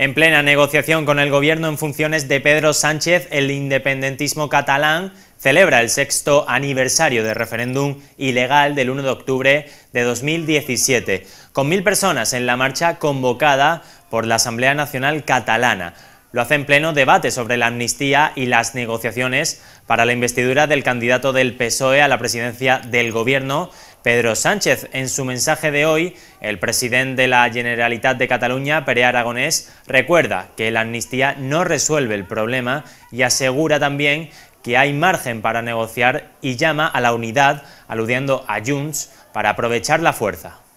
En plena negociación con el gobierno en funciones de Pedro Sánchez, el independentismo catalán celebra el sexto aniversario del referéndum ilegal del 1 de octubre de 2017, con mil personas en la marcha convocada por la Asamblea Nacional Catalana. Lo hace en pleno debate sobre la amnistía y las negociaciones para la investidura del candidato del PSOE a la presidencia del gobierno, Pedro Sánchez. En su mensaje de hoy, el presidente de la Generalitat de Cataluña, Pere Aragonés, recuerda que la amnistía no resuelve el problema y asegura también que hay margen para negociar y llama a la unidad, aludiendo a Junts, para aprovechar la fuerza.